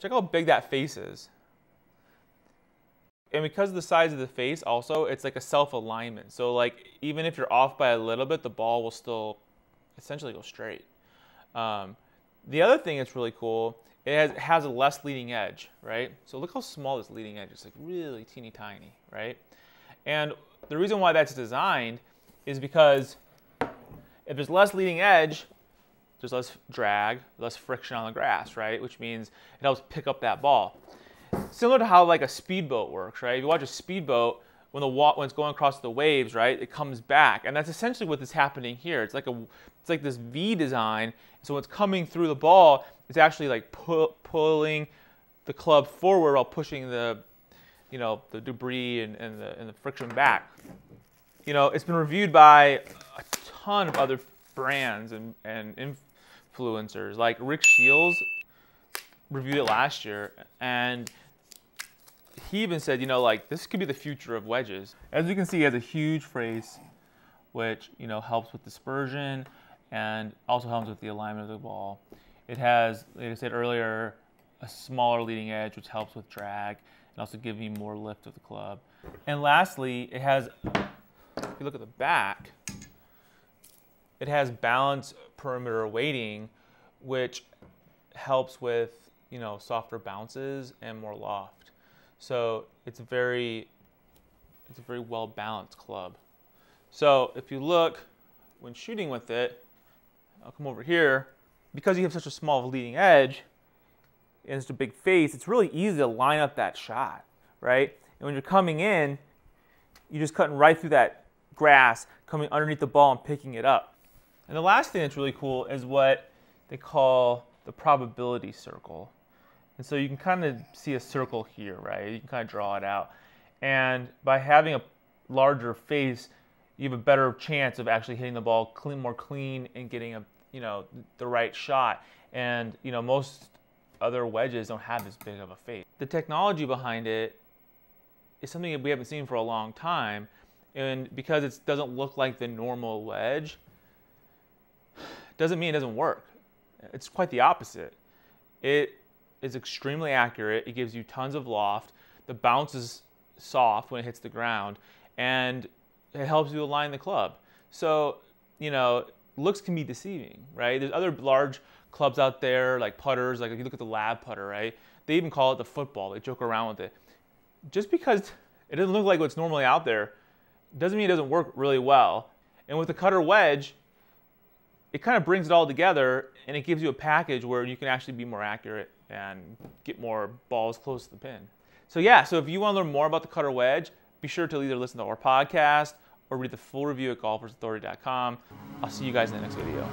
Check how big that face is. And because of the size of the face also, it's like a self-alignment. So like even if you're off by a little bit, the ball will still essentially go straight. Um, the other thing that's really cool, it has, has a less leading edge, right? So look how small this leading edge is, like really teeny tiny, right? And the reason why that's designed is because if there's less leading edge, there's less drag, less friction on the grass, right? Which means it helps pick up that ball. Similar to how like a speedboat works, right? If you watch a speedboat, when the when it's going across the waves, right, it comes back, and that's essentially what is happening here. It's like a, it's like this V design. So when it's coming through the ball, it's actually like pu pulling the club forward while pushing the, you know, the debris and, and the and the friction back. You know, it's been reviewed by a ton of other brands and and influencers. Like Rick Shields reviewed it last year and he even said, you know, like this could be the future of wedges. As you can see, he has a huge face, which, you know, helps with dispersion and also helps with the alignment of the ball. It has, like I said earlier, a smaller leading edge, which helps with drag and also gives me more lift of the club. And lastly, it has, if you look at the back, it has balance perimeter weighting, which helps with, you know, softer bounces and more loft. So it's very, it's a very well balanced club. So if you look, when shooting with it, I'll come over here, because you have such a small leading edge, and it's a big face, it's really easy to line up that shot, right? And when you're coming in, you're just cutting right through that grass, coming underneath the ball and picking it up. And the last thing that's really cool is what they call the probability circle. And so you can kind of see a circle here, right? You can kind of draw it out. And by having a larger face, you have a better chance of actually hitting the ball clean, more clean and getting a, you know, the right shot. And, you know, most other wedges don't have as big of a face. The technology behind it is something that we haven't seen for a long time. And because it doesn't look like the normal wedge, doesn't mean it doesn't work. It's quite the opposite. It is extremely accurate. It gives you tons of loft. The bounce is soft when it hits the ground, and it helps you align the club. So, you know, looks can be deceiving, right? There's other large clubs out there like putters. Like if you look at the lab putter, right? They even call it the football. They joke around with it. Just because it doesn't look like what's normally out there doesn't mean it doesn't work really well. And with the cutter wedge, it kind of brings it all together and it gives you a package where you can actually be more accurate and get more balls close to the pin. So yeah, so if you want to learn more about the cutter wedge, be sure to either listen to our podcast or read the full review at golfersauthority.com. I'll see you guys in the next video.